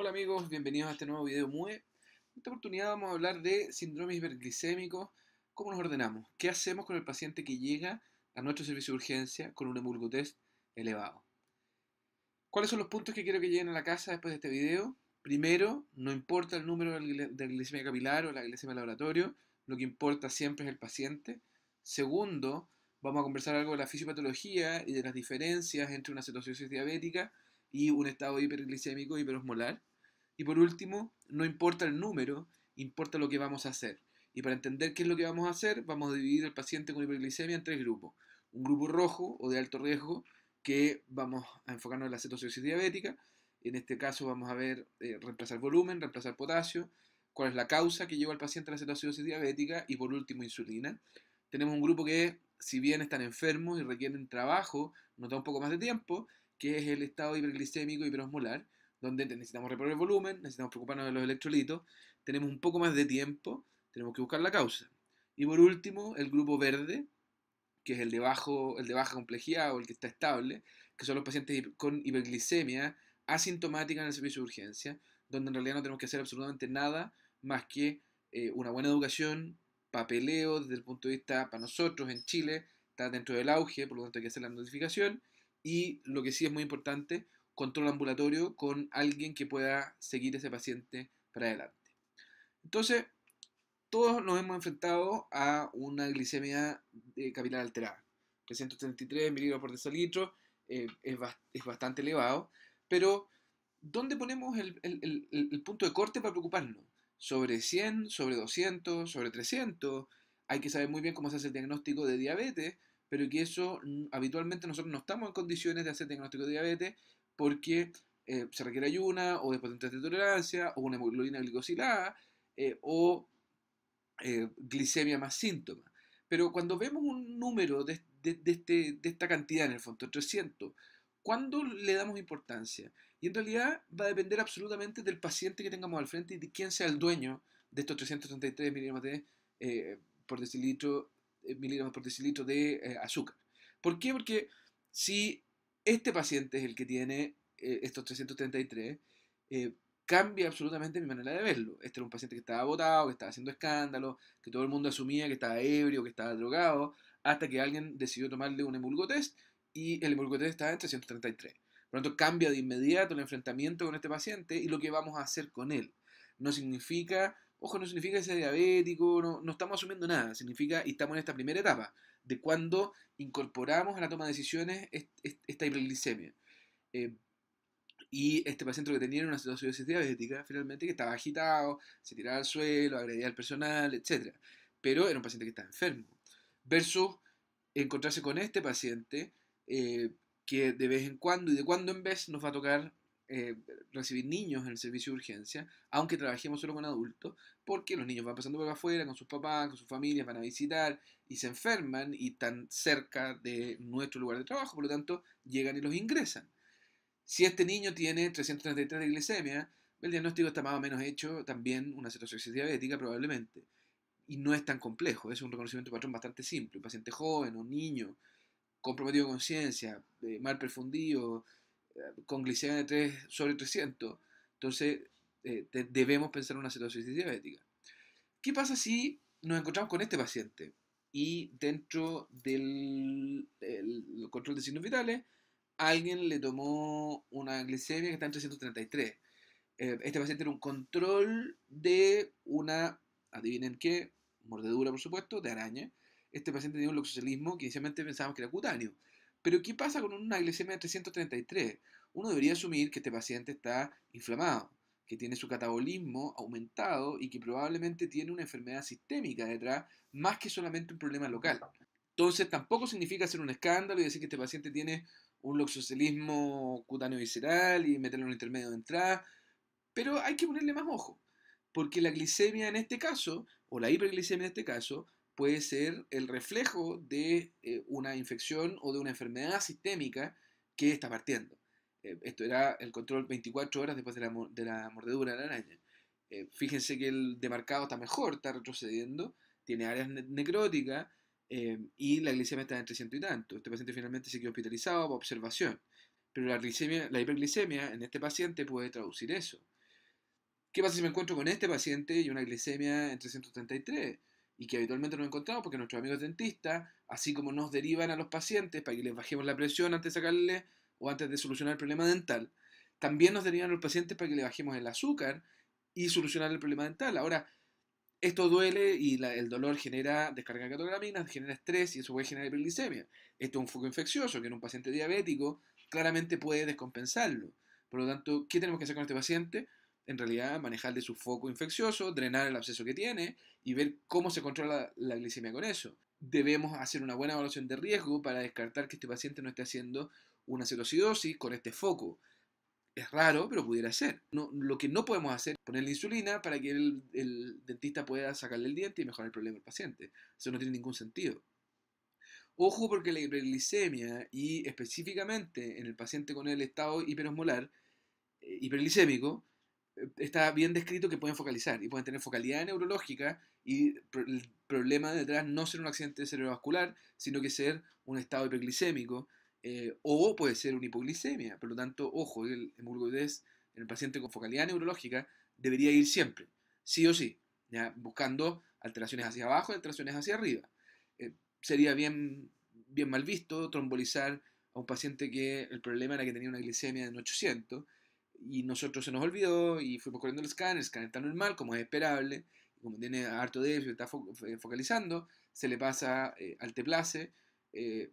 Hola amigos, bienvenidos a este nuevo video MUE. En esta oportunidad vamos a hablar de síndrome hiperglicémico, cómo nos ordenamos, qué hacemos con el paciente que llega a nuestro servicio de urgencia con un test elevado. ¿Cuáles son los puntos que quiero que lleguen a la casa después de este video? Primero, no importa el número de glicemia capilar o la glicemia laboratorio, lo que importa siempre es el paciente. Segundo, vamos a conversar algo de la fisiopatología y de las diferencias entre una cetosis diabética y un estado hiperglicémico hiperosmolar. Y por último, no importa el número, importa lo que vamos a hacer. Y para entender qué es lo que vamos a hacer, vamos a dividir al paciente con hiperglicemia en tres grupos. Un grupo rojo o de alto riesgo, que vamos a enfocarnos en la cetosis diabética. En este caso vamos a ver eh, reemplazar volumen, reemplazar potasio, cuál es la causa que lleva al paciente a la cetosis diabética y por último insulina. Tenemos un grupo que, si bien están enfermos y requieren trabajo, nos da un poco más de tiempo, que es el estado hiperglicémico hiperosmolar donde necesitamos reparar el volumen, necesitamos preocuparnos de los electrolitos, tenemos un poco más de tiempo, tenemos que buscar la causa. Y por último, el grupo verde, que es el de, bajo, el de baja complejidad o el que está estable, que son los pacientes con hiperglicemia asintomática en el servicio de urgencia, donde en realidad no tenemos que hacer absolutamente nada más que eh, una buena educación, papeleo desde el punto de vista para nosotros en Chile, está dentro del auge, por lo tanto hay que hacer la notificación, y lo que sí es muy importante, control ambulatorio con alguien que pueda seguir ese paciente para adelante. Entonces, todos nos hemos enfrentado a una glicemia eh, capilar alterada. 333 miligramos por decilitro eh, es, bastante elevado, pero ¿dónde ponemos el, punto de corte para preocuparnos? ¿Sobre 100, sobre 200, sobre 300? Hay que saber muy bien cómo se hace el diagnóstico de diabetes, pero que eso habitualmente nosotros no estamos en condiciones de hacer diagnóstico de diabetes porque eh, se requiere ayuna o de potentes de tolerancia o una hemoglobina glicosilada eh, o eh, glicemia más síntoma. Pero cuando vemos un número de, este, esta cantidad, en el fondo, 300, ¿cuándo le damos importancia? Y en realidad va a depender absolutamente del paciente que tengamos al frente y de quién sea el dueño de estos 333 miligramos de, por decilitro, por decilitro de azúcar. ¿Por qué? Porque si este paciente es el que tiene eh, estos 333, eh, cambia absolutamente mi manera de verlo. Este era un paciente que estaba agotado, que estaba haciendo escándalo, que todo el mundo asumía que estaba ebrio, que estaba drogado, hasta que alguien decidió tomarle un emulgotest y el emulgotest estaba en 333. Por lo tanto, cambia de inmediato el enfrentamiento con este paciente y lo que vamos a hacer con él. No significa, ojo, no significa que sea diabético, no, no estamos asumiendo nada, significa, y estamos en esta primera etapa, de cuando incorporamos a la toma de decisiones esta hiperglicemia. Eh, y este paciente lo que tenía era una situación de diabética, finalmente, que estaba agitado, se tiraba al suelo, agredía al personal, etc. Pero era un paciente que estaba enfermo. Versus encontrarse con este paciente eh, que de vez en cuando y de cuando en vez nos va a tocar eh, recibir niños en el servicio de urgencia, aunque trabajemos solo con adultos, porque los niños van pasando por afuera con sus papás, con sus familias, van a visitar y se enferman y están cerca de nuestro lugar de trabajo, por lo tanto llegan y los ingresan. Si este niño tiene 333 de glicemia, el diagnóstico está más o menos hecho, también una cetosis diabética probablemente. Y no es tan complejo, es un reconocimiento de patrón bastante simple. Un paciente joven o niño, comprometido con conciencia, eh, mal perfundido, con glicemia de 3 sobre 300. Entonces, eh, debemos pensar en una cetosis diabética. ¿Qué pasa si nos encontramos con este paciente y dentro del control de signos vitales alguien le tomó una glicemia que está en 333? Eh, este paciente era un control de una, adivinen qué, mordedura por supuesto, de araña. Este paciente tenía un loxocelismo que inicialmente pensábamos que era cutáneo pero ¿qué pasa con una glicemia de 333? Uno debería asumir que este paciente está inflamado, que tiene su catabolismo aumentado y que probablemente tiene una enfermedad sistémica detrás, más que solamente un problema local. Entonces tampoco significa hacer un escándalo y decir que este paciente tiene un loxocelismo cutáneo visceral y meterlo en un intermedio de entrada, pero hay que ponerle más ojo, porque la glicemia en este caso, o la hiperglicemia en este caso, puede ser el reflejo de eh, una infección o de una enfermedad sistémica que está partiendo. Eh, esto era el control 24 horas después de la, mordedura de la araña. Eh, fíjense que el demarcado está mejor, está retrocediendo, tiene áreas necróticas y la glicemia está en 300 y tanto. Este paciente finalmente se quedó hospitalizado para observación. Pero la, glicemia, la hiperglicemia en este paciente puede traducir eso. ¿Qué pasa si me encuentro con este paciente y una glicemia en 333? y que habitualmente no encontramos porque nuestros amigos dentistas, así como nos derivan a los pacientes para que les bajemos la presión antes de sacarle o antes de solucionar el problema dental, también nos derivan a los pacientes para que le bajemos el azúcar y solucionar el problema dental. Ahora, esto duele y el dolor genera descarga de catograminas, genera estrés y eso puede generar hiperglicemia. Esto es un foco infeccioso que en un paciente diabético claramente puede descompensarlo. Por lo tanto, ¿qué tenemos que hacer con este paciente? en realidad manejar de su foco infeccioso, drenar el absceso que tiene y ver cómo se controla la glicemia con eso. Debemos hacer una buena evaluación de riesgo para descartar que este paciente no esté haciendo una celosidosis con este foco. Es raro, pero pudiera ser. lo que no podemos hacer es ponerle insulina para que el, el dentista pueda sacarle el diente y mejorar el problema del paciente. Eso no tiene ningún sentido. Ojo porque la hiperglicemia y específicamente en el paciente con el estado hiperosmolar, eh, hiperglicémico, está bien descrito que pueden focalizar y pueden tener focalidad neurológica y el problema detrás no ser un accidente cerebrovascular, sino que ser un estado hiperglicémico eh, o puede ser una hipoglicemia. Por lo tanto, ojo, el hemurgoides en el paciente con focalidad neurológica debería ir siempre, sí o sí, buscando alteraciones hacia abajo y alteraciones hacia arriba. Eh, sería bien, bien mal visto trombolizar a un paciente que el problema era que tenía una glicemia en 800 y nosotros se nos olvidó y fuimos corriendo el escáner, el scan está normal, como es esperable, como tiene harto déficit, está eh, focalizando, se le pasa eh, al teplase eh,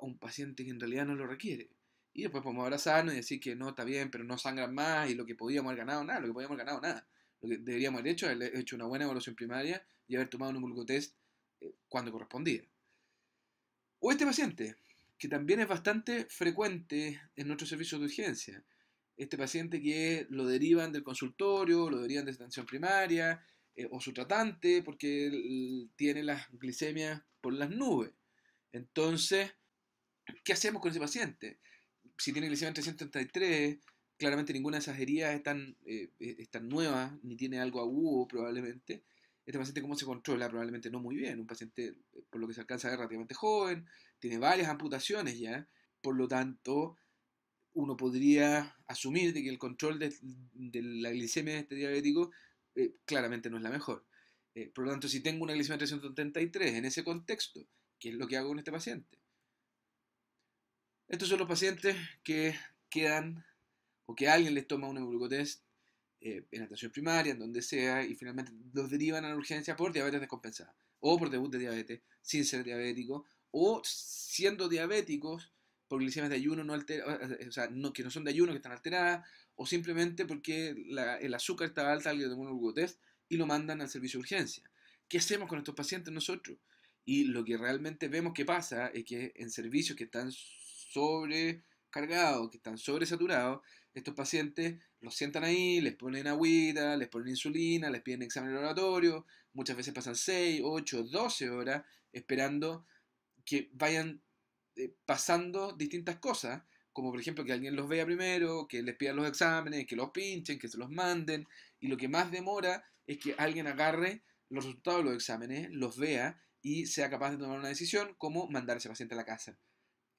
a un paciente que en realidad no lo requiere. Y después podemos abrazarnos y decir que no, está bien, pero no sangran más y lo que podíamos haber ganado, nada, lo que podíamos haber ganado, nada. Lo que deberíamos haber hecho, haber hecho una buena evaluación primaria y haber tomado un glucotest cuando correspondía. O este paciente, que también es bastante frecuente en nuestro servicio de urgencia, este paciente que lo derivan del consultorio, lo derivan de atención primaria eh, o su tratante porque tiene las glicemias por las nubes. Entonces, ¿qué hacemos con ese paciente? Si tiene glicemia en 333, claramente ninguna de esas heridas es tan, es eh, eh, nueva ni tiene algo agudo probablemente. Este paciente, ¿cómo se controla? Probablemente no muy bien. Un paciente, por lo que se alcanza a ver, relativamente joven, tiene varias amputaciones ya. Por lo tanto, uno podría asumir de que el control de, la glicemia de este diabético eh, claramente no es la mejor. Eh, por lo tanto, si tengo una glicemia de 333 en ese contexto, ¿qué es lo que hago con este paciente? Estos son los pacientes que quedan o que alguien les toma un test en eh, en atención primaria, en donde sea, y finalmente los derivan a la urgencia por diabetes descompensada o por debut de diabetes sin ser diabético o siendo diabéticos por glicemias de ayuno no alteradas, eh, o sea, que no son de ayuno, que están alteradas, o simplemente porque el azúcar está alta, alguien tomó un test y lo mandan al servicio de urgencia. ¿Qué hacemos con estos pacientes nosotros? Y lo que realmente vemos que pasa es que en servicios que están sobrecargados, que están sobresaturados, estos pacientes los sientan ahí, les ponen agüita, les ponen insulina, les piden examen de laboratorio, muchas veces pasan 6, 8, 12 horas esperando que vayan eh, pasando distintas cosas, como por ejemplo que alguien los vea primero, que les pidan los exámenes, que los pinchen, que se los manden, y lo que más demora es que alguien agarre los resultados de los exámenes, los vea y sea capaz de tomar una decisión como mandar a ese paciente a la casa,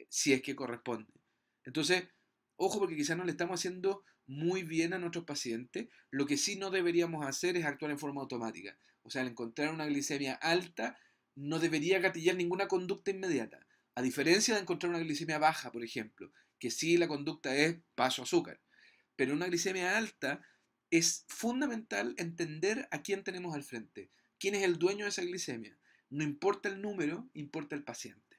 si es que corresponde. Entonces, ojo porque quizás no le estamos haciendo muy bien a nuestros pacientes. Lo que sí no deberíamos hacer es actuar en forma automática. O sea, al encontrar una glicemia alta, no debería gatillar ninguna conducta inmediata. A diferencia de encontrar una glicemia baja, por ejemplo, que sí la conducta es paso azúcar, pero una glicemia alta es fundamental entender a quién tenemos al frente, quién es el dueño de esa glicemia. No importa el número, importa el paciente.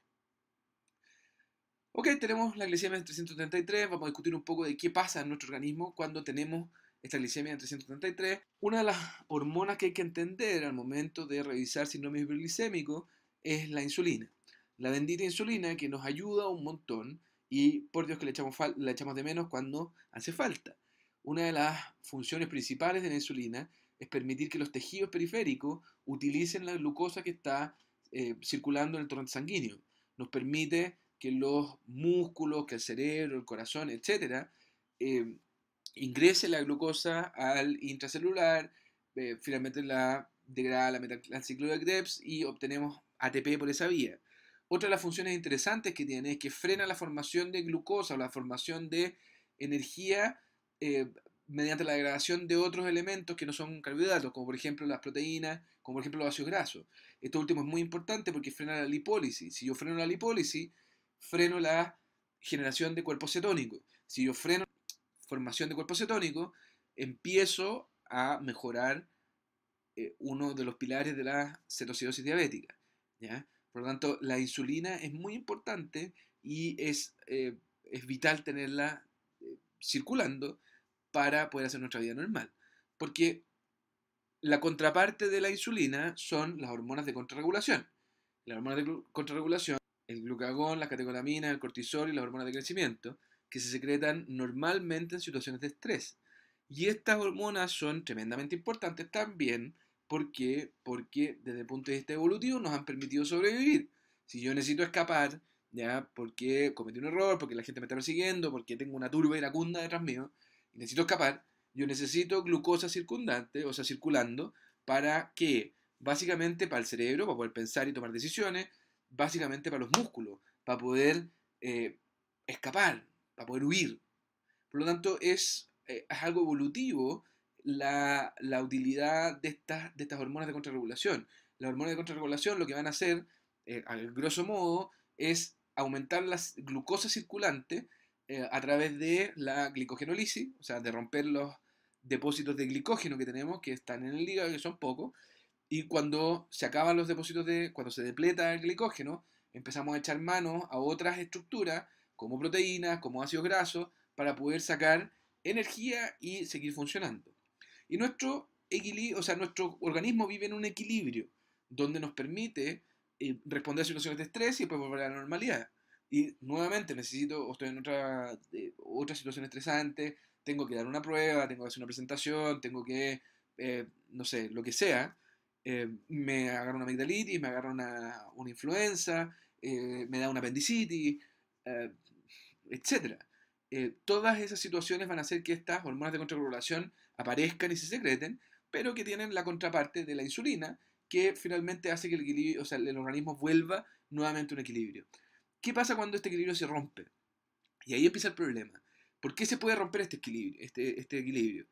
Ok, tenemos la glicemia de 333, vamos a discutir un poco de qué pasa en nuestro organismo cuando tenemos esta glicemia de 333. Una de las hormonas que hay que entender al momento de revisar síndrome hiperglicémico es la insulina la bendita insulina que nos ayuda un montón y por Dios que le echamos, la echamos de menos cuando hace falta. Una de las funciones principales de la insulina es permitir que los tejidos periféricos utilicen la glucosa que está eh, circulando en el torrente sanguíneo. Nos permite que los músculos, que el cerebro, el corazón, etcétera, eh, ingrese la glucosa al intracelular, eh, finalmente la degrada la, ciclo de Krebs y obtenemos ATP por esa vía. Otra de las funciones interesantes que tiene es que frena la formación de glucosa o la formación de energía eh, mediante la degradación de otros elementos que no son carbohidratos, como por ejemplo las proteínas, como por ejemplo los ácidos grasos. Esto último es muy importante porque frena la lipólisis. Si yo freno la lipólisis, freno la generación de cuerpos cetónicos. Si yo freno la formación de cuerpos cetónicos, empiezo a mejorar eh, uno de los pilares de la cetocidosis diabética. ¿ya? Por lo tanto, la insulina es muy importante y es, eh, vital tenerla eh, circulando para poder hacer nuestra vida normal. Porque la contraparte de la insulina son las hormonas de contrarregulación. Las hormonas de contrarregulación, el glucagón, la catecolaminas, el cortisol y las hormonas de crecimiento, que se secretan normalmente en situaciones de estrés. Y estas hormonas son tremendamente importantes también ¿Por qué? Porque desde el punto de vista evolutivo nos han permitido sobrevivir. Si yo necesito escapar, ya, porque cometí un error, porque la gente me está persiguiendo, porque tengo una turba iracunda detrás mío, y necesito escapar, yo necesito glucosa circundante, o sea, circulando, para que, básicamente para el cerebro, para poder pensar y tomar decisiones, básicamente para los músculos, para poder eh, escapar, para poder huir. Por lo tanto, es, eh, es algo evolutivo la, utilidad de estas, de estas hormonas de contrarregulación. Las hormonas de contrarregulación lo que van a hacer, eh, al grosso modo, es aumentar la glucosa circulante eh, a través de la glicogenolisis, o sea, de romper los depósitos de glicógeno que tenemos, que están en el hígado, que son pocos, y cuando se acaban los depósitos de, cuando se depleta el glicógeno, empezamos a echar mano a otras estructuras, como proteínas, como ácidos grasos, para poder sacar energía y seguir funcionando. Y nuestro equilibrio, o sea, nuestro organismo vive en un equilibrio donde nos permite eh, responder a situaciones de estrés y después volver a la normalidad. Y nuevamente necesito, o estoy en otra, eh, otra situación estresante, tengo que dar una prueba, tengo que hacer una presentación, tengo que, eh, no sé, lo que sea. me agarra una amigdalitis, me agarra una, influenza, me da una apendicitis, etcétera. todas esas situaciones van a hacer que estas hormonas de contrarregulación aparezcan y se secreten, pero que tienen la contraparte de la insulina, que finalmente hace que el, equilibrio, sea, el organismo vuelva nuevamente a un equilibrio. ¿Qué pasa cuando este equilibrio se rompe? Y ahí empieza el problema. ¿Por qué se puede romper este equilibrio? Este, este equilibrio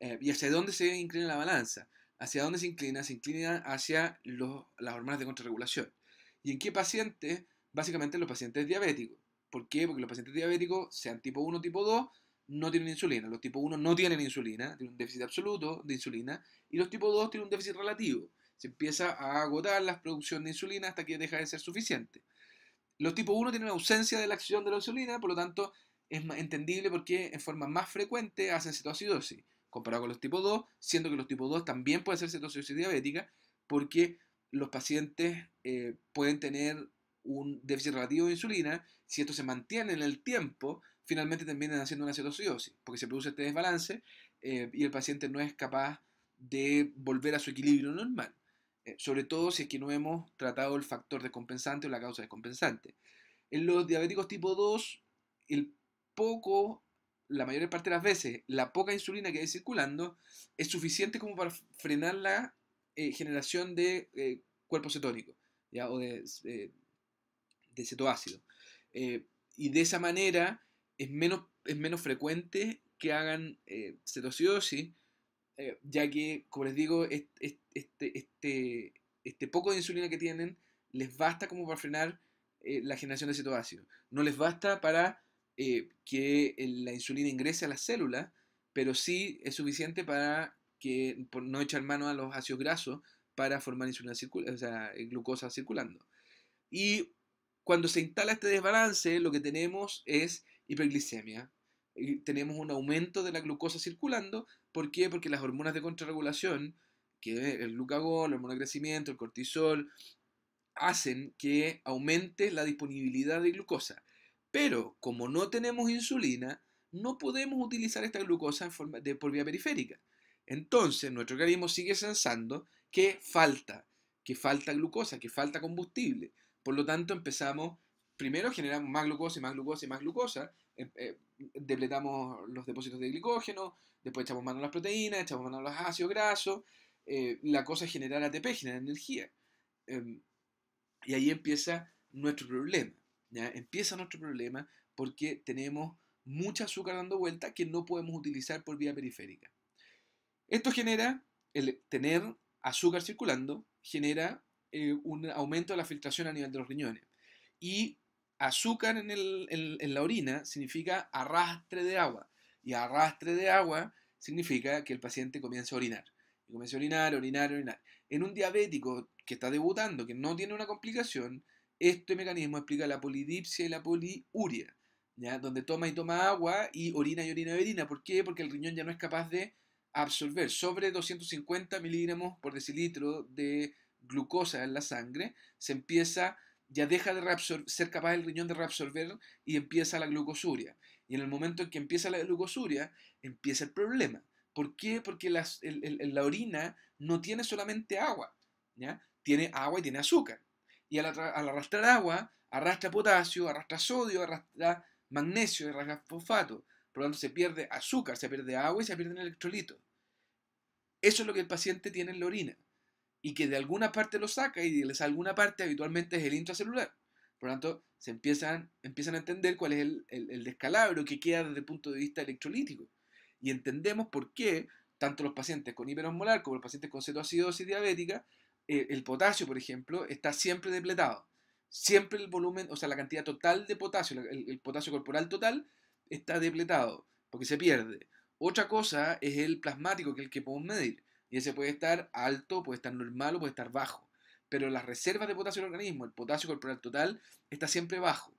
eh, ¿Y hacia dónde se inclina la balanza? ¿Hacia dónde se inclina? Se inclina hacia las hormonas de contrarregulación. ¿Y en qué pacientes? Básicamente en los pacientes diabéticos. ¿Por qué? Porque los pacientes diabéticos, sean tipo 1 tipo 2, no tienen insulina. Los tipo 1 no tienen insulina, tienen un déficit absoluto de insulina, y los tipo 2 tienen un déficit relativo. Se empieza a agotar la producción de insulina hasta que deja de ser suficiente. Los tipo 1 tienen ausencia de la acción de la insulina, por lo tanto es entendible porque en forma más frecuente hacen cetoacidosis, comparado con los tipo 2, siendo que los tipo 2 también pueden ser cetoacidosis diabética, porque los pacientes eh, pueden tener un déficit relativo de insulina, si esto se mantiene en el tiempo, finalmente terminan haciendo una cetoacidosis, porque se produce este desbalance eh, y el paciente no es capaz de volver a su equilibrio normal, eh, sobre todo si es que no hemos tratado el factor descompensante o la causa descompensante. En los diabéticos tipo 2, el poco, la mayor parte de las veces, la poca insulina que hay circulando es suficiente como para frenar la eh, generación de cuerpo cetónico o de, de cetoácido. y de esa manera es menos, es menos frecuente que hagan eh, eh ya que, como les digo, este, este, este, poco de insulina que tienen les basta como para frenar eh, la generación de cetoácido. No les basta para eh, que la insulina ingrese a las células, pero sí es suficiente para que no echar mano a los ácidos grasos para formar insulina o sea, glucosa circulando. Y cuando se instala este desbalance, lo que tenemos es hiperglicemia, tenemos un aumento de la glucosa circulando. ¿Por qué? Porque las hormonas de contrarregulación, que el glucagón, la hormona de crecimiento, el cortisol, hacen que aumente la disponibilidad de glucosa. Pero como no tenemos insulina, no podemos utilizar esta glucosa en forma de, por vía periférica. Entonces, nuestro organismo sigue sensando que falta, que falta glucosa, que falta combustible. Por lo tanto, empezamos primero generamos más glucosa y más glucosa y más glucosa, eh, eh, depletamos los depósitos de glicógeno, después echamos mano a las proteínas, echamos mano a los ácidos grasos, eh, la cosa es generar ATP, generar energía. Em, y ahí empieza nuestro problema, ¿ya? empieza nuestro problema porque tenemos mucha azúcar dando vuelta que no podemos utilizar por vía periférica. Esto genera, el tener azúcar circulando, genera un aumento de la filtración a nivel de los riñones y azúcar en, la orina significa arrastre de agua. Y arrastre de agua significa que el paciente comienza a orinar. Y comienza a orinar, orinar, orinar. En un diabético que está debutando, que no tiene una complicación, este mecanismo explica la polidipsia y la poliuria, ¿ya? donde toma y toma agua y orina y orina y orina. ¿Por qué? Porque el riñón ya no es capaz de absorber sobre 250 miligramos por decilitro de glucosa en la sangre. Se empieza ya deja de ser capaz el riñón de reabsorber y empieza la glucosuria. Y en el momento en que empieza la glucosuria, empieza el problema. ¿Por qué? Porque la orina no tiene solamente agua, tiene agua y tiene azúcar. Y al, arrastrar agua, arrastra potasio, arrastra sodio, arrastra magnesio, arrastra fosfato. Por lo tanto, se pierde azúcar, se pierde agua y se pierde el electrolito. Eso es lo que el paciente tiene en la orina y que de alguna parte lo saca y de alguna parte habitualmente es el intracelular. Por lo tanto, se empiezan, empiezan a entender cuál es el, descalabro que queda desde el punto de vista electrolítico. Y entendemos por qué tanto los pacientes con hiperosmolar como los pacientes con cetoacidosis diabética, eh, el potasio, por ejemplo, está siempre depletado. Siempre el volumen, o sea, la cantidad total de potasio, el, el potasio corporal total, está depletado, porque se pierde. Otra cosa es el plasmático, que es el que podemos medir. Y ese puede estar alto, puede estar normal o puede estar bajo. Pero las reservas de potasio el organismo, el potasio corporal total, está siempre bajo.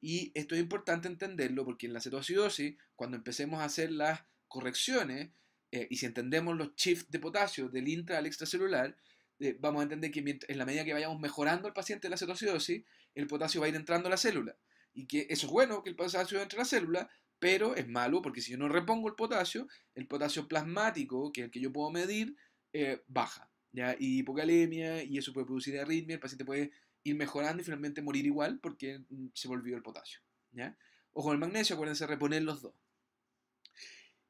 Y esto es importante entenderlo porque en la cetoacidosis, cuando empecemos a hacer las correcciones eh, y si entendemos los shifts de potasio del intra al extracelular, eh, vamos a entender que en la medida que vayamos mejorando al paciente la cetoacidosis, el potasio va a ir entrando a la célula. Y que eso es bueno, que el potasio entre a la célula, pero es malo porque si yo no repongo el potasio, el potasio plasmático, que es el que yo puedo medir, eh, baja. ¿ya? Y hipocalemia, y eso puede producir arritmia, el paciente puede ir mejorando y finalmente morir igual porque mm, se volvió el potasio. ¿ya? Ojo, el magnesio, acuérdense reponer los dos.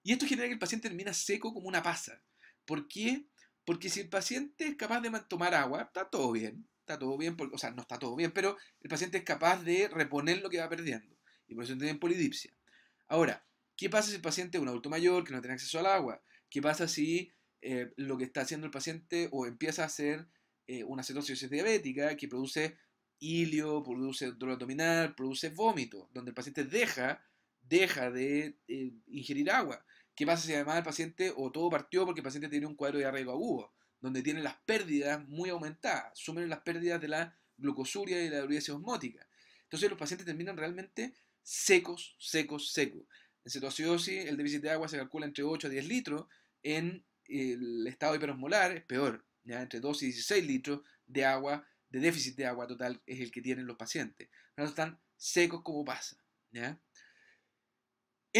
Y esto genera que el paciente termina seco como una pasa. ¿Por qué? Porque si el paciente es capaz de tomar agua, está todo bien, está todo bien, o sea, no está todo bien, pero el paciente es capaz de reponer lo que va perdiendo. Y por eso tienen polidipsia. Ahora, ¿qué pasa si el paciente es un adulto mayor que no tiene acceso al agua? ¿Qué pasa si eh, lo que está haciendo el paciente o empieza a hacer eh, una cetosis diabética que produce hilio, produce dolor abdominal, produce vómito, donde el paciente deja, deja de eh, ingerir agua? ¿Qué pasa si además el paciente o todo partió porque el paciente tiene un cuadro de arraigo agudo, donde tiene las pérdidas muy aumentadas, sumen las pérdidas de la glucosuria y la diuresis osmótica? Entonces los pacientes terminan realmente secos, secos, secos. En cetoacidosis, el déficit de agua se calcula entre 8 a 10 litros. En el estado hiperosmolar es peor, entre 2 y 16 litros de agua, de déficit de agua total es el que tienen los pacientes. No están secos como pasa. En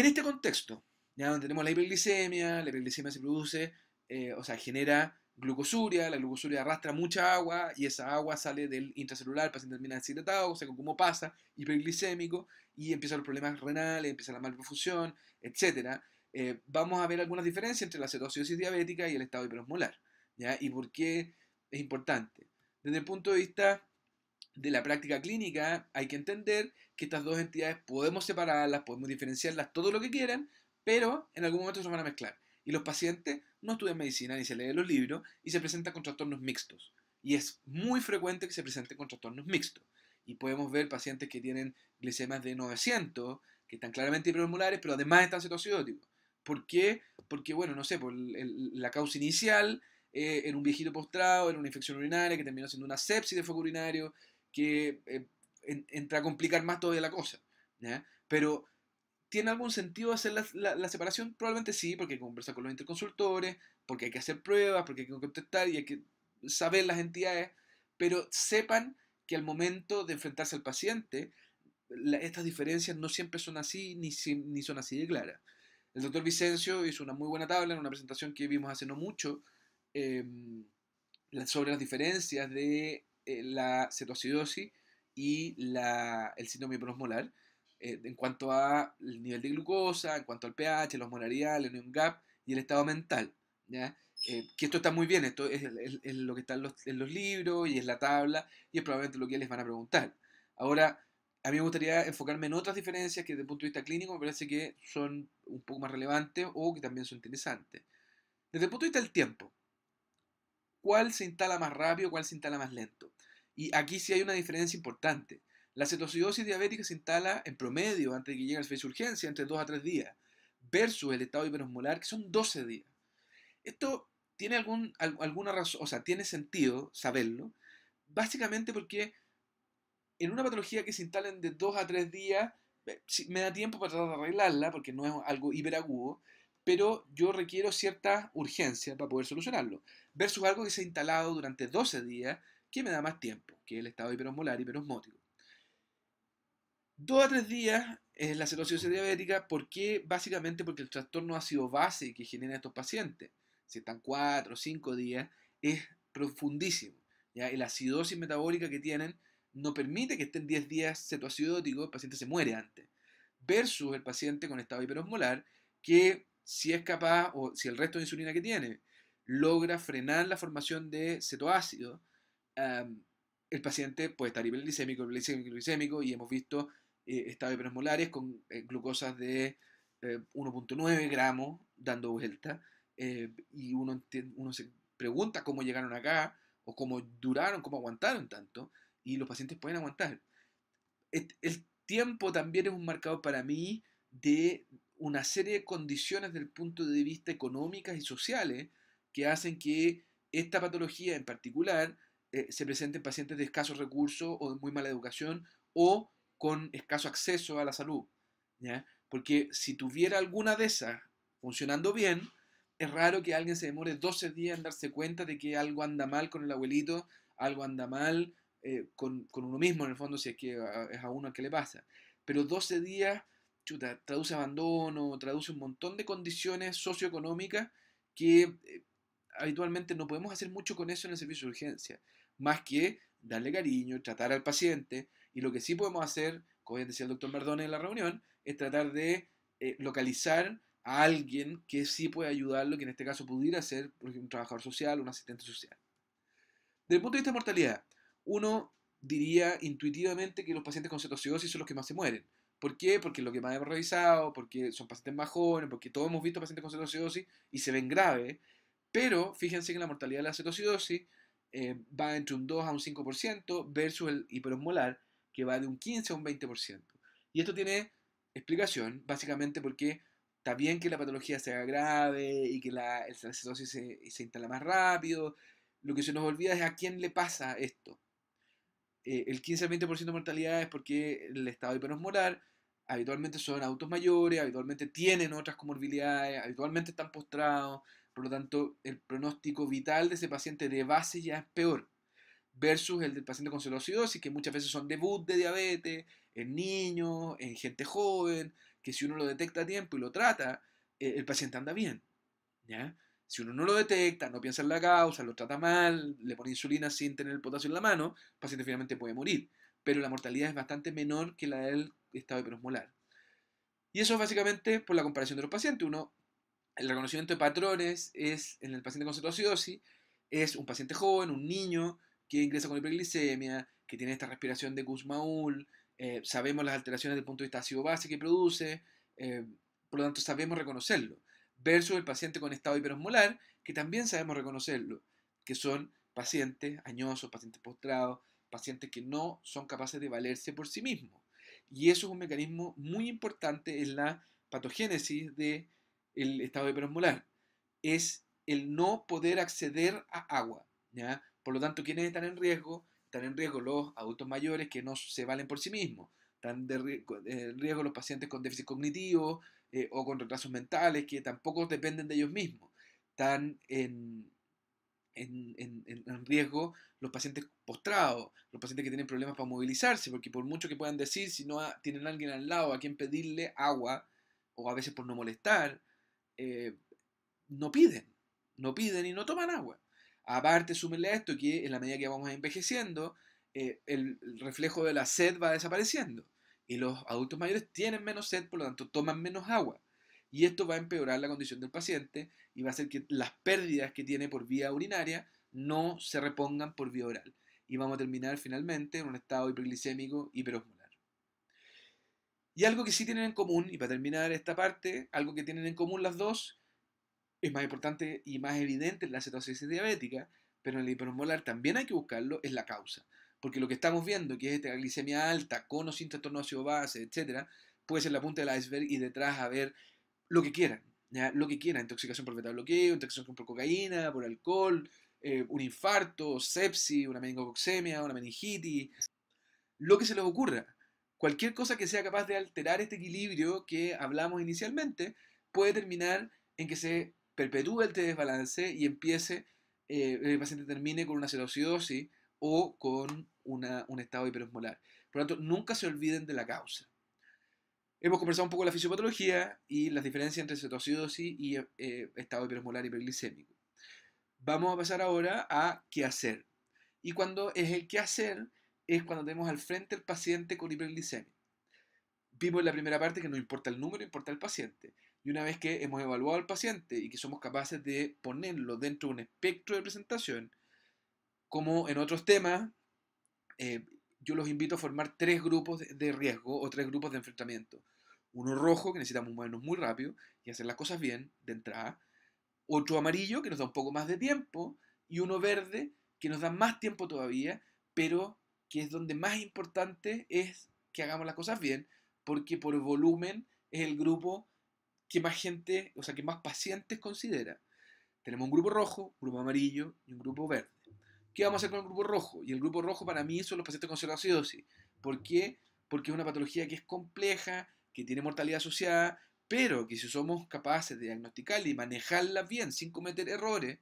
este contexto, ¿ya? donde tenemos la hiperglicemia, la hiperglicemia se produce, eh, o sea, genera glucosuria, la glucosuria arrastra mucha agua y esa agua sale del intracelular, el paciente termina deshidratado, o sea, cómo pasa, hiperglicémico, y empiezan los problemas renales, empieza la malprofusión, etc. Eh, vamos a ver algunas diferencias entre la cetosis diabética y el estado hiperosmolar, Y por qué es importante. Desde el punto de vista de la práctica clínica, hay que entender que estas dos entidades podemos separarlas, podemos diferenciarlas todo lo que quieran, pero en algún momento se van a mezclar. Y los pacientes no estudian medicina ni se leen los libros y se presentan con trastornos mixtos. Y es muy frecuente que se presenten con trastornos mixtos. Y podemos ver pacientes que tienen glicemas de 900, que están claramente hipermolares, pero además están cetoacidóticos. ¿Por qué? Porque, bueno, no sé, por la causa inicial eh, en era un viejito postrado, era una infección urinaria que terminó siendo una sepsis de foco urinario, que eh, entra a complicar más todavía la cosa. Pero ¿Tiene algún sentido hacer la, separación? Probablemente sí, porque hay que conversar con los interconsultores, porque hay que hacer pruebas, porque hay que contestar y hay que saber las entidades, pero sepan que al momento de enfrentarse al paciente, estas diferencias no siempre son así ni, ni son así de claras. El doctor Vicencio hizo una muy buena tabla en una presentación que vimos hace no mucho em, sobre las diferencias de eh, la cetoacidosis y la, el síndrome prosmolar. Eh, en cuanto al nivel de glucosa, en cuanto al pH, los monarial, el unión gap y el estado mental. Eh, que esto está muy bien, esto es, lo que está en los, en los, libros y es la tabla y es probablemente lo que les van a preguntar. Ahora, a mí me gustaría enfocarme en otras diferencias que desde el punto de vista clínico me parece que son un poco más relevantes o que también son interesantes. Desde el punto de vista del tiempo, ¿cuál se instala más rápido, cuál se instala más lento? Y aquí sí hay una diferencia importante. La cetocidosis diabética se instala en promedio antes de que llegue al servicio de urgencia, entre 2 a 3 días, versus el estado hiperosmolar, que son 12 días. Esto tiene alguna razón, o sea, tiene sentido saberlo, básicamente porque en una patología que se instala de 2 a 3 días, eh, me da tiempo para tratar de arreglarla, porque no es algo hiperagudo, pero yo requiero cierta urgencia para poder solucionarlo, versus algo que se ha instalado durante 12 días, que me da más tiempo, que el estado hiperosmolar, hiperosmótico. Dos a tres días es eh, la cetosis diabética. ¿Por qué? Básicamente porque el trastorno ácido base que genera estos pacientes, si están cuatro o cinco días, es profundísimo. ¿ya? La acidosis metabólica que tienen no permite que estén 10 días cetoacidóticos, el paciente se muere antes. Versus el paciente con estado hiperosmolar, que si es capaz, o si el resto de insulina que tiene, logra frenar la formación de cetoácido, el paciente puede estar hiperglicémico, hiperglicémico, y hemos visto eh, estados con eh, glucosas de 1.9 eh, gramos dando vuelta eh, y uno, uno se pregunta cómo llegaron acá o cómo duraron, cómo aguantaron tanto y los pacientes pueden aguantar. El, tiempo también es un marcado para mí de una serie de condiciones del punto de vista económicas y sociales que hacen que esta patología en particular se presente en pacientes de escasos recursos o de muy mala educación o con escaso acceso a la salud. Porque si tuviera alguna de esas funcionando bien, es raro que alguien se demore 12 días en darse cuenta de que algo anda mal con el abuelito, algo anda mal eh, con, uno mismo, en el fondo, si es que es a uno al que le pasa. Pero 12 días, traduce abandono, traduce un montón de condiciones socioeconómicas que eh, habitualmente no podemos hacer mucho con eso en el servicio de urgencia, más que darle cariño, tratar al paciente, y lo que sí podemos hacer, como decía el doctor Mardone en la reunión, es tratar de eh, localizar a alguien que sí puede ayudarlo, que en este caso pudiera ser por ejemplo, un trabajador social, un asistente social. Desde el punto de vista de mortalidad, uno diría intuitivamente que los pacientes con cetocidosis son los que más se mueren. ¿Por qué? Porque es lo que más hemos revisado, porque son pacientes más jóvenes, porque todos hemos visto pacientes con cetocidosis y se ven graves. Pero fíjense que la mortalidad de la cetocidosis eh, va entre un 2 a un 5% versus el hiperosmolar, que va de un 15 a un 20%. Y esto tiene explicación, básicamente porque está bien que la patología sea grave y que la, el cetosis se, se instala más rápido. Lo que se nos olvida es a quién le pasa esto. Eh, el 15 al 20% de mortalidad es porque el estado hiperosmolar habitualmente son autos mayores, habitualmente tienen otras comorbilidades, habitualmente están postrados, por lo tanto el pronóstico vital de ese paciente de base ya es peor versus el del paciente con celosidosis, que muchas veces son debut de diabetes, en niños, en gente joven, que si uno lo detecta a tiempo y lo trata, eh, el paciente anda bien. ¿ya? Si uno no lo detecta, no piensa en la causa, lo trata mal, le pone insulina sin tener el potasio en la mano, el paciente finalmente puede morir. Pero la mortalidad es bastante menor que la del estado hiperosmolar. Y eso es básicamente por la comparación de los pacientes. Uno, el reconocimiento de patrones es en el paciente con cetoacidosis, es un paciente joven, un niño, que ingresa con hiperglicemia, que tiene esta respiración de Guzmaul, eh, sabemos las alteraciones del punto de vista ácido base que produce, eh, por lo tanto sabemos reconocerlo, versus el paciente con estado hiperosmolar, que también sabemos reconocerlo, que son pacientes añosos, pacientes postrados, pacientes que no son capaces de valerse por sí mismos. Y eso es un mecanismo muy importante en la patogénesis del de estado hiperosmolar. Es el no poder acceder a agua. ¿ya? Por lo tanto, quienes están en riesgo? Están en riesgo los adultos mayores que no se valen por sí mismos. Están eh, en riesgo los pacientes con déficit cognitivo eh, o con retrasos mentales que tampoco dependen de ellos mismos. Están en, riesgo los pacientes postrados, los pacientes que tienen problemas para movilizarse, porque por mucho que puedan decir, si no tienen a alguien al lado a quien pedirle agua, o a veces por no molestar, eh, no piden, no piden y no toman agua. Aparte, súmenle a esto que en la medida que vamos envejeciendo, eh, el, reflejo de la sed va desapareciendo. Y los adultos mayores tienen menos sed, por lo tanto, toman menos agua. Y esto va a empeorar la condición del paciente y va a hacer que las pérdidas que tiene por vía urinaria no se repongan por vía oral. Y vamos a terminar finalmente en un estado hiperglicémico hiperosmolar. Y algo que sí tienen en común, y para terminar esta parte, algo que tienen en común las dos, es más importante y más evidente la cetosis diabética, pero en el hipermolar también hay que buscarlo, es la causa. Porque lo que estamos viendo, que es esta glicemia alta, con o sin trastorno ácido base, etc., puede ser la punta del iceberg y detrás a ver lo que quieran, lo que quieran, intoxicación por betabloqueo, intoxicación por cocaína, por alcohol, eh, un infarto, sepsis, una meningococcemia, una meningitis, lo que se les ocurra. Cualquier cosa que sea capaz de alterar este equilibrio que hablamos inicialmente puede terminar en que se perpetúe el desbalance y empiece, eh, el paciente termine con una celosidosis o con un estado hiperosmolar. Por lo tanto, nunca se olviden de la causa. Hemos conversado un poco la fisiopatología y las diferencias entre cetoacidosis y eh, estado hiperosmolar hiperglicémico. Vamos a pasar ahora a qué hacer. Y cuando es el qué hacer, es cuando tenemos al frente el paciente con hiperglicemia. Vimos en la primera parte que no importa el número, importa el paciente. Y una vez que hemos evaluado al paciente y que somos capaces de ponerlo dentro de un espectro de presentación, como en otros temas, eh, yo los invito a formar tres grupos de riesgo o tres grupos de enfrentamiento. Uno rojo, que necesitamos movernos muy rápido y hacer las cosas bien de entrada. Otro amarillo, que nos da un poco más de tiempo. Y uno verde, que nos da más tiempo todavía, pero que es donde más importante es que hagamos las cosas bien, porque por volumen es el grupo ¿Qué más gente, o sea, qué más pacientes considera. Tenemos un grupo rojo, un grupo amarillo y un grupo verde. ¿Qué vamos a hacer con el grupo rojo? Y el grupo rojo para mí son los pacientes con cetoacidosis. ¿Por qué? Porque es una patología que es compleja, que tiene mortalidad asociada, pero que si somos capaces de diagnosticarla y manejarla bien sin cometer errores,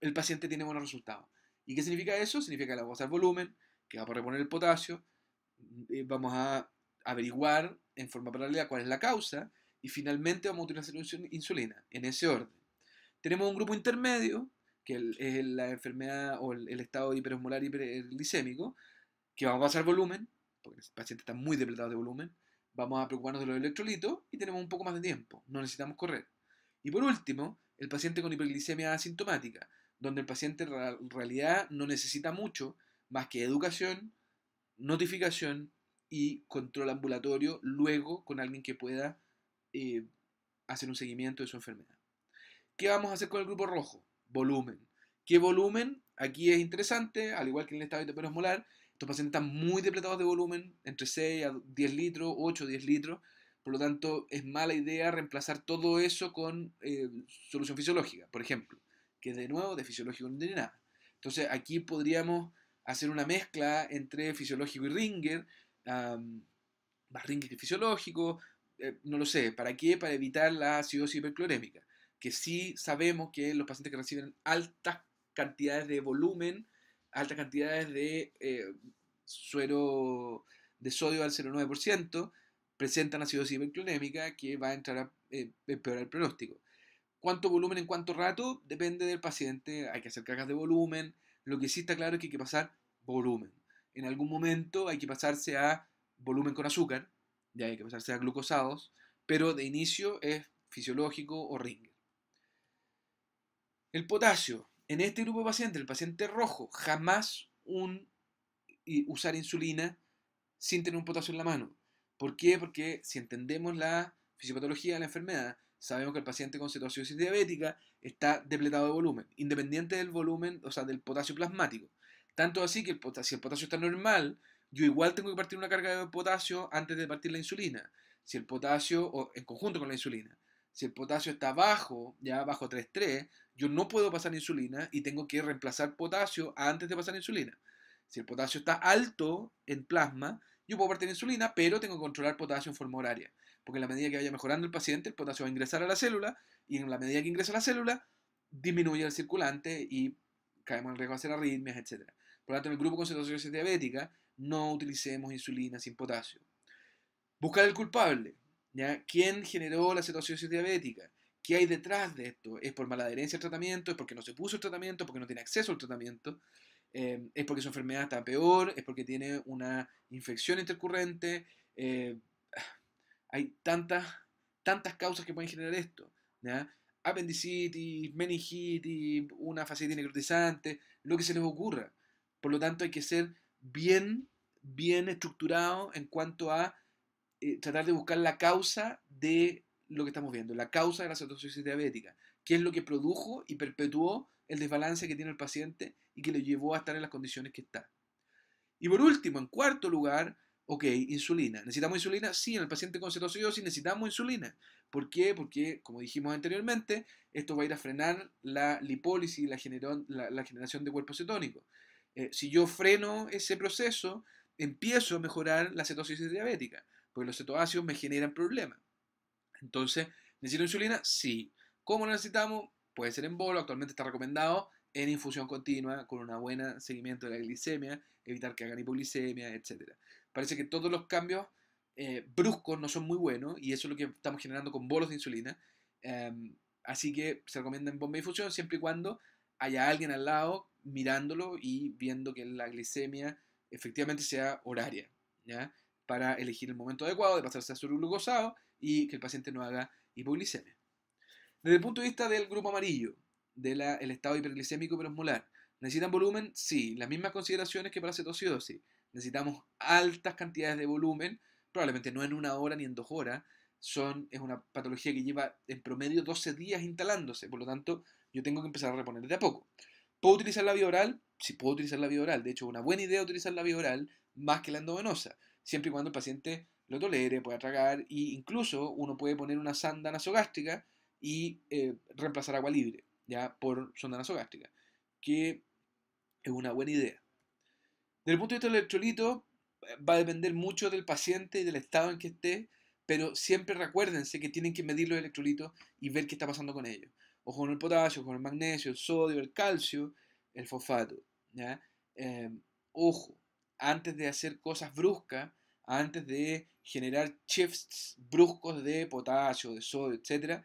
el paciente tiene buenos resultados. ¿Y qué significa eso? Significa que la vamos a hacer volumen, que vamos a reponer el potasio, eh, vamos a averiguar en forma paralela cuál es la causa y finalmente vamos a utilizar insulina, en ese orden. Tenemos un grupo intermedio, que es la enfermedad o el, estado hiperosmolar hiperglicémico, que vamos a pasar volumen, porque el paciente está muy depletado de volumen, vamos a preocuparnos de los electrolitos y tenemos un poco más de tiempo, no necesitamos correr. Y por último, el paciente con hiperglicemia asintomática, donde el paciente en realidad no necesita mucho más que educación, notificación y control ambulatorio, luego con alguien que pueda eh, hacer un seguimiento de su enfermedad. ¿Qué vamos a hacer con el grupo rojo? Volumen. ¿Qué volumen? Aquí es interesante, al igual que en el estado de molar, estos pacientes están muy depletados de volumen, entre 6 a 10 litros, 8 a 10 litros, por lo tanto es mala idea reemplazar todo eso con eh, solución fisiológica, por ejemplo, que de nuevo de fisiológico no tiene nada. Entonces aquí podríamos hacer una mezcla entre fisiológico y ringer, más ringer que fisiológico, eh, no lo sé, ¿para qué? Para evitar la acidosis hiperclorémica, que sí sabemos que los pacientes que reciben altas cantidades de volumen, altas cantidades de eh, suero de sodio al 0,9%, presentan acidosis hiperclorémica que va a entrar a eh, empeorar el pronóstico. ¿Cuánto volumen en cuánto rato? Depende del paciente, hay que hacer cargas de volumen, lo que sí está claro es que hay que pasar volumen. En algún momento hay que pasarse a volumen con azúcar, ya hay que pasarse a glucosados, pero de inicio es fisiológico o ring. El potasio. En este grupo de pacientes, el paciente rojo, jamás un, usar insulina sin tener un potasio en la mano. ¿Por qué? Porque si entendemos la fisiopatología de la enfermedad, sabemos que el paciente con situación diabética está depletado de volumen, independiente del volumen, o sea, del potasio plasmático. Tanto así que el potasio, si el potasio está normal, yo igual tengo que partir una carga de potasio antes de partir la insulina. Si el potasio, o en conjunto con la insulina, si el potasio está bajo, ya bajo 3,3, yo no puedo pasar insulina y tengo que reemplazar potasio antes de pasar insulina. Si el potasio está alto en plasma, yo puedo partir insulina, pero tengo que controlar potasio en forma horaria. Porque en la medida que vaya mejorando el paciente, el potasio va a ingresar a la célula y en la medida que ingresa a la célula, disminuye el circulante y caemos en riesgo de hacer arritmias, etc. Por lo tanto, en el grupo con cetosis diabética, no utilicemos insulina sin potasio. Buscar el culpable, ¿Quién generó la situación diabética? ¿Qué hay detrás de esto? ¿Es por mala adherencia al tratamiento? ¿Es porque no se puso el tratamiento? porque no tiene acceso al tratamiento? Eh, ¿Es porque su enfermedad está peor? ¿Es porque tiene una infección intercurrente? Eh, hay tantas, tantas causas que pueden generar esto. Apendicitis, meningitis, una fascitis necrotizante, lo que se les ocurra. Por lo tanto, hay que ser bien, bien estructurado en cuanto a eh, tratar de buscar la causa de lo que estamos viendo, la causa de la cetosis diabética, qué es lo que produjo y perpetuó el desbalance que tiene el paciente y que le llevó a estar en las condiciones que está. Y por último, en cuarto lugar, ok, insulina. ¿Necesitamos insulina? Sí, en el paciente con cetosis necesitamos insulina. ¿Por qué? Porque, como dijimos anteriormente, esto va a ir a frenar la lipólisis y la, la generación de cuerpos cetónicos. Eh, si yo freno ese proceso, empiezo a mejorar la cetosis diabética, porque los cetoácidos me generan problemas. Entonces, ¿necesito insulina? Sí. ¿Cómo lo necesitamos? Puede ser en bolo, actualmente está recomendado en infusión continua, con un buen seguimiento de la glicemia, evitar que hagan hipoglicemia, etc. Parece que todos los cambios eh, bruscos no son muy buenos, y eso es lo que estamos generando con bolos de insulina. Em, así que se recomienda en bomba de infusión siempre y cuando haya alguien al lado mirándolo y viendo que la glicemia efectivamente sea horaria, ¿ya? Para elegir el momento adecuado de pasarse a su glucosado y que el paciente no haga hipoglicemia. Desde el punto de vista del grupo amarillo, del estado hiperglicémico hiperosmolar, ¿necesitan volumen? Sí, las mismas consideraciones que para cetosis, Necesitamos altas cantidades de volumen, probablemente no en una hora ni en dos horas, son, es una patología que lleva en promedio 12 días instalándose, por lo tanto yo tengo que empezar a reponer de a poco. ¿Puedo utilizar la vía oral? Sí, puedo utilizar la vía oral. De hecho, es una buena idea utilizar la vía oral más que la endovenosa, siempre y cuando el paciente lo tolere, pueda tragar, e incluso uno puede poner una sonda nasogástrica y eh, reemplazar agua libre, ya, por sonda nasogástrica, que es una buena idea. Desde el punto de vista del electrolito, va a depender mucho del paciente y del estado en que esté, pero siempre recuérdense que tienen que medir los electrolitos y ver qué está pasando con ellos o con el potasio, con el magnesio, el sodio, el calcio, el fosfato. Em, ojo, antes de hacer cosas bruscas, antes de generar shifts bruscos de potasio, de sodio, etc.,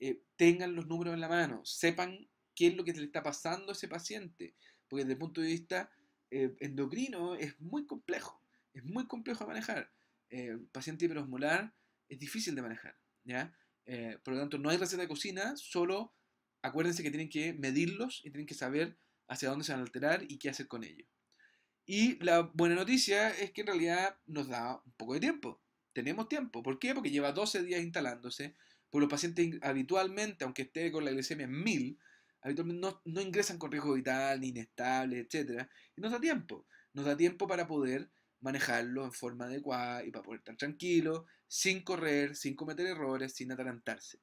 eh, tengan los números en la mano, sepan qué es lo que le está pasando a ese paciente, porque desde el punto de vista eh, endocrino es muy complejo, es muy complejo de manejar. Eh, paciente hiperosmolar es difícil de manejar, ¿ya? Eh, por lo tanto, no hay receta de cocina, solo acuérdense que tienen que medirlos y tienen que saber hacia dónde se van a alterar y qué hacer con ellos. Y la buena noticia es que en realidad nos da un poco de tiempo. Tenemos tiempo. ¿Por qué? Porque lleva 12 días instalándose. Por pues los pacientes habitualmente, aunque esté con la glicemia en 1000, habitualmente no, no ingresan con riesgo vital, ni inestable, etc. Y nos da tiempo. Nos da tiempo para poder manejarlo en forma adecuada y para poder estar tranquilo, sin correr, sin cometer errores, sin atarantarse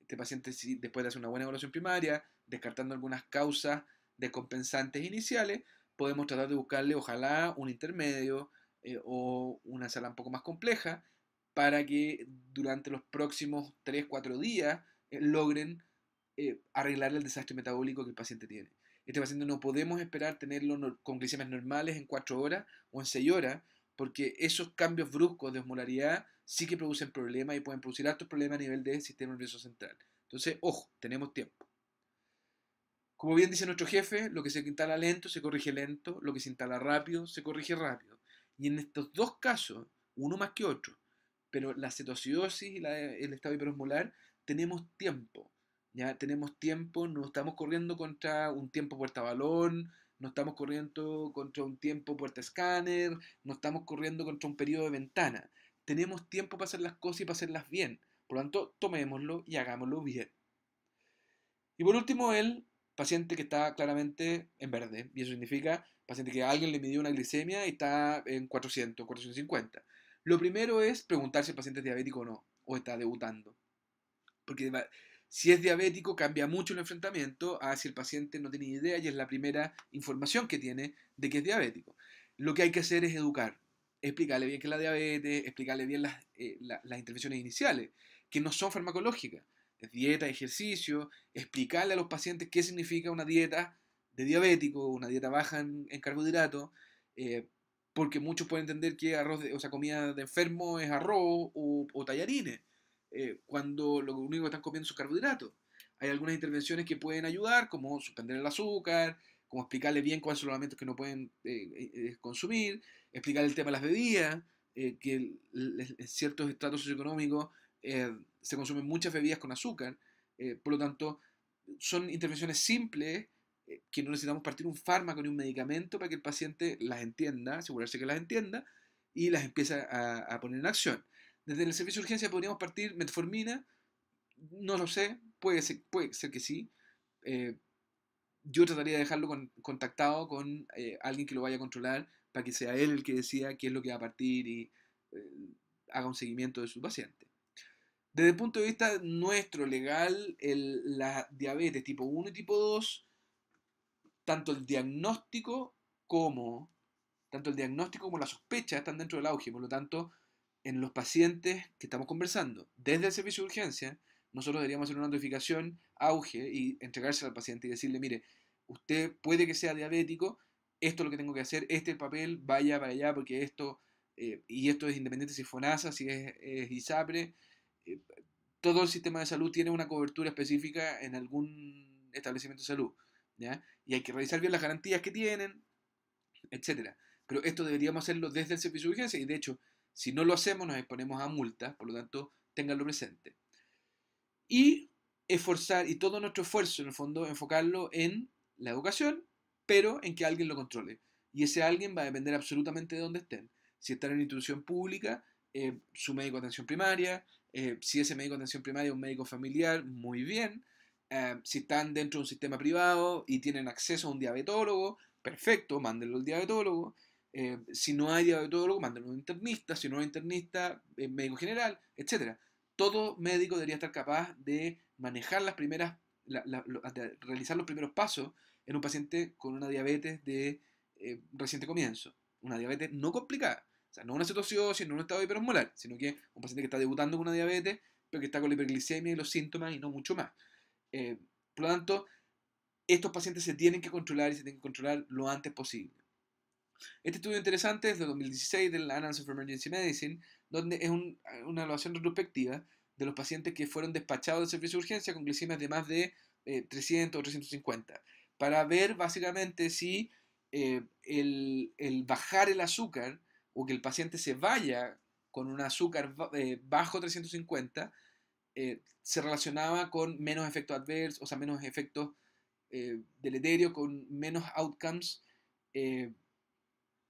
Este paciente, después de hacer una buena evaluación primaria, descartando algunas causas descompensantes iniciales, podemos tratar de buscarle ojalá un intermedio eh, o una sala un poco más compleja para que durante los próximos 3-4 días eh, logren eh, arreglar el desastre metabólico que el paciente tiene. Este paciente no podemos esperar tenerlo con glicemias normales en 4 horas o en 6 horas, porque esos cambios bruscos de osmolaridad sí que producen problemas y pueden producir altos problemas a nivel del sistema nervioso central. Entonces, ojo, tenemos tiempo. Como bien dice nuestro jefe, lo que se instala lento se corrige lento, lo que se instala rápido se corrige rápido. Y en estos dos casos, uno más que otro, pero la cetoacidosis y el estado hiperosmolar, tenemos tiempo. Ya tenemos tiempo, no estamos corriendo contra un tiempo puerta balón, no estamos corriendo contra un tiempo puerta escáner, no estamos corriendo contra un periodo de ventana. Tenemos tiempo para hacer las cosas y para hacerlas bien. Por lo tanto, tomémoslo y hagámoslo bien. Y por último, el paciente que está claramente en verde. Y eso significa paciente que alguien le midió una glicemia y está en 400, 450. Lo primero es preguntar si el paciente es diabético o no, o está debutando. Porque si es diabético, cambia mucho el enfrentamiento a si el paciente no tiene idea y es la primera información que tiene de que es diabético. Lo que hay que hacer es educar, explicarle bien qué es la diabetes, explicarle bien las, eh, intervenciones iniciales, que no son farmacológicas, es dieta, ejercicio, explicarle a los pacientes qué significa una dieta de diabético, una dieta baja en, carbohidratos, eh, porque muchos pueden entender que arroz, o comida de enfermo es arroz o, o tallarines. Eh, cuando lo único que están comiendo su carbohidratos. Hay algunas intervenciones que pueden ayudar, como suspender el azúcar, como explicarle bien cuáles son los alimentos que no pueden eh, eh, consumir, explicar el tema de las bebidas, que en ciertos estratos socioeconómicos se consumen muchas bebidas con azúcar. por lo tanto, son intervenciones simples que no necesitamos partir un fármaco ni un medicamento para que el paciente las entienda, asegurarse que las entienda y las empiece a poner en acción. Desde el servicio de urgencia podríamos partir metformina, no lo sé, puede ser, que sí. Eh, yo trataría de dejarlo contactado con eh, alguien que lo vaya a controlar para que sea él el que decida qué es lo que va a partir y eh, haga un seguimiento de su paciente. Desde el punto de vista nuestro legal, el, la diabetes tipo 1 y tipo 2, tanto el diagnóstico como tanto el diagnóstico como la sospecha están dentro del auge, por lo tanto en los pacientes que estamos conversando. Desde el servicio de urgencia, nosotros deberíamos hacer una notificación auge y entregársela al paciente y decirle, mire, usted puede que sea diabético, esto es lo que tengo que hacer, este papel, vaya para allá porque esto, eh, y esto es independiente si es FONASA, si es, ISAPRE, eh, todo el sistema de salud tiene una cobertura específica en algún establecimiento de salud, ¿ya? Y hay que revisar bien las garantías que tienen, etcétera. Pero esto deberíamos hacerlo desde el servicio de urgencia y de hecho, si no lo hacemos, nos exponemos a multas, por lo tanto, tenganlo presente. Y esforzar, y todo nuestro esfuerzo, en el fondo, enfocarlo en la educación, pero en que alguien lo controle. Y ese alguien va a depender absolutamente de dónde estén. Si están en una institución pública, eh, su médico de atención primaria, eh, si ese médico de atención primaria es un médico familiar, muy bien. Eh, si están dentro de un sistema privado y tienen acceso a un diabetólogo, perfecto, mándenlo al diabetólogo. Eh, si no hay diabetólogo, mándalo a un internista, si no hay internista, eh, médico general, etc. Todo médico debería estar capaz de manejar las primeras, realizar los primeros pasos en un paciente con una diabetes de eh, reciente comienzo, una diabetes no complicada. O sea, no una cetosiosis, no un estado hiperosmolar, sino que un paciente que está debutando con una diabetes, pero que está con la hiperglicemia y los síntomas y no mucho más. por lo tanto, estos pacientes se tienen que controlar y se tienen que controlar lo antes posible. Este estudio interesante es de 2016 del Annals of Emergency Medicine, donde es una evaluación retrospectiva de los pacientes que fueron despachados del servicio de urgencia con glicemias de más de 300 eh, o 350, para ver básicamente si eh, el, bajar el azúcar o que el paciente se vaya con un azúcar eh, bajo 350 se relacionaba con menos efectos adversos, o sea, menos efectos deleterios, con menos outcomes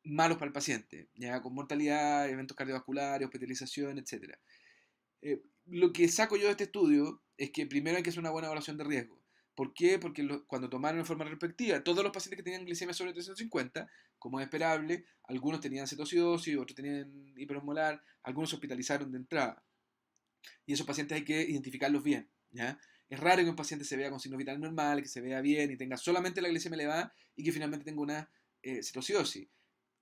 malos para el paciente, ya con mortalidad, eventos cardiovasculares, hospitalización, etc. Eh, lo que saco yo de este estudio es que primero hay que hacer una buena evaluación de riesgo. ¿Por qué? Porque cuando tomaron en forma respectiva todos los pacientes que tenían glicemia sobre 350, como es esperable, algunos tenían cetoacidosis, otros tenían hiperosmolar, algunos se hospitalizaron de entrada. Y esos pacientes hay que identificarlos bien. ¿ya? Es raro que un paciente se vea con signos vitales normales, que se vea bien y tenga solamente la glicemia elevada y que finalmente tenga una eh,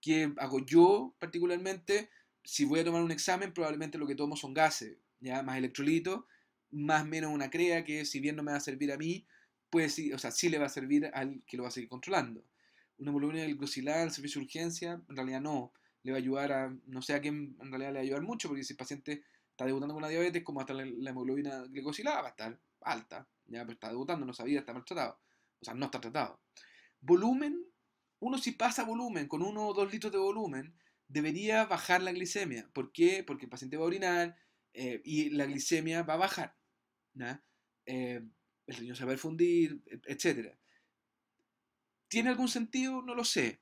¿Qué hago yo particularmente? Si voy a tomar un examen, probablemente lo que tomo son gases, ya más electrolitos, más menos una crea que si bien no me va a servir a mí, pues sí, o sea, sí le va a servir al que lo va a seguir controlando. Una hemoglobina glicosilada, el servicio de urgencia, en realidad no. Le va a ayudar a, no sé a quién en realidad le va a ayudar mucho, porque si el paciente está debutando con una diabetes, como hasta la, hemoglobina glicosilada va a estar alta, ya pero está debutando, no sabía, está maltratado, o sea, no está tratado. Volumen uno si pasa volumen, con uno o dos litros de volumen, debería bajar la glicemia. ¿Por qué? Porque el paciente va a orinar eh, y la glicemia va a bajar. Eh, el riñón se va a fundir, etc. ¿Tiene algún sentido? No lo sé.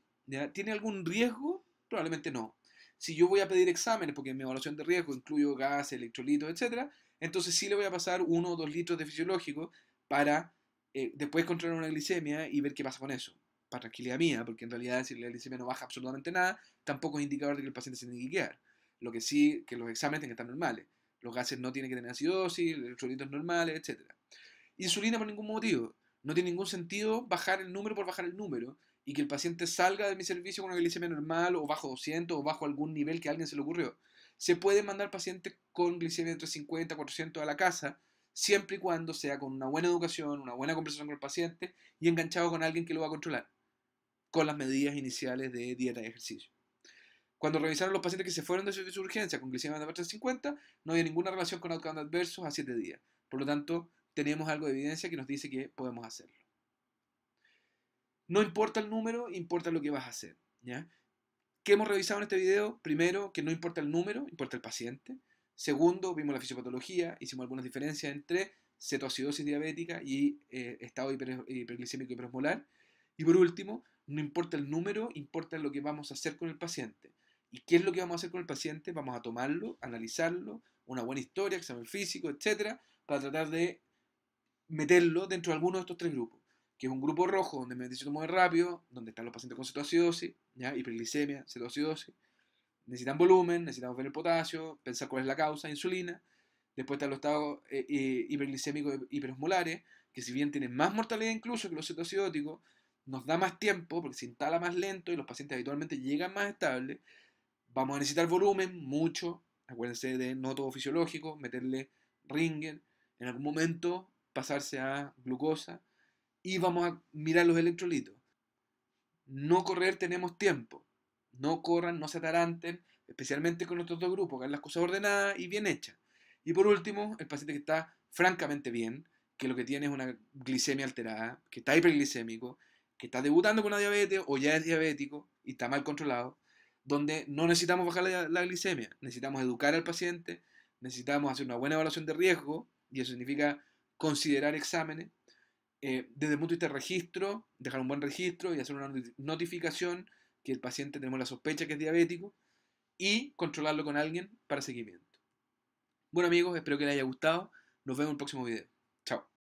¿Tiene algún riesgo? Probablemente no. Si yo voy a pedir exámenes, porque en mi evaluación de riesgo incluyo gas, electrolitos, etc., entonces sí le voy a pasar uno o dos litros de fisiológico para eh, después controlar una glicemia y ver qué pasa con eso para tranquilidad mía, porque en realidad si la glicemia no baja absolutamente nada, tampoco es indicador de que el paciente se tiene que quedar. Lo que sí, que los exámenes tienen que estar normales. Los gases no tienen que tener acidosis, electrolitos normales, etc. Insulina por ningún motivo. No tiene ningún sentido bajar el número por bajar el número y que el paciente salga de mi servicio con una glicemia normal o bajo 200 o bajo algún nivel que a alguien se le ocurrió. Se puede mandar pacientes con glicemia entre 50 y 400 a la casa, siempre y cuando sea con una buena educación, una buena conversación con el paciente y enganchado con alguien que lo va a controlar con las medidas iniciales de dieta y ejercicio. Cuando revisaron los pacientes que se fueron de su, de con glicemia de más 50, no había ninguna relación con outcome adversos a 7 días. Por lo tanto, tenemos algo de evidencia que nos dice que podemos hacerlo. No importa el número, importa lo que vas a hacer. ¿ya? ¿Qué hemos revisado en este video? Primero, que no importa el número, importa el paciente. Segundo, vimos la fisiopatología, hicimos algunas diferencias entre cetoacidosis diabética y eh, estado hiperglicémico hiperglicémico hiperosmolar. Y por último, no importa el número, importa lo que vamos a hacer con el paciente. ¿Y qué es lo que vamos a hacer con el paciente? Vamos a tomarlo, analizarlo, una buena historia, examen físico, etcétera, para tratar de meterlo dentro de alguno de estos tres grupos, que es un grupo rojo donde me necesito muy rápido, donde están los pacientes con cetoacidosis, ¿ya? hiperglicemia, cetoacidosis, necesitan volumen, necesitamos ver el potasio, pensar cuál es la causa, insulina, después están los estados eh, eh, hiperglicémicos y hiperosmolares, que si bien tienen más mortalidad incluso que los cetoacidóticos, nos da más tiempo porque se instala más lento y los pacientes habitualmente llegan más estables. Vamos a necesitar volumen, mucho. Acuérdense de no todo fisiológico, meterle ringer, en algún momento pasarse a glucosa y vamos a mirar los electrolitos. No correr tenemos tiempo. No corran, no se ataranten, especialmente con nuestros dos grupos, que hagan las cosas ordenadas y bien hechas. Y por último, el paciente que está francamente bien, que lo que tiene es una glicemia alterada, que está hiperglicémico, que está debutando con una diabetes o ya es diabético y está mal controlado, donde no necesitamos bajar la, glicemia, necesitamos educar al paciente, necesitamos hacer una buena evaluación de riesgo, y eso significa considerar exámenes, eh, desde el punto de vista registro, dejar un buen registro y hacer una notificación que el paciente tenemos la sospecha que es diabético y controlarlo con alguien para seguimiento. Bueno amigos, espero que les haya gustado. Nos vemos en el próximo video. Chao.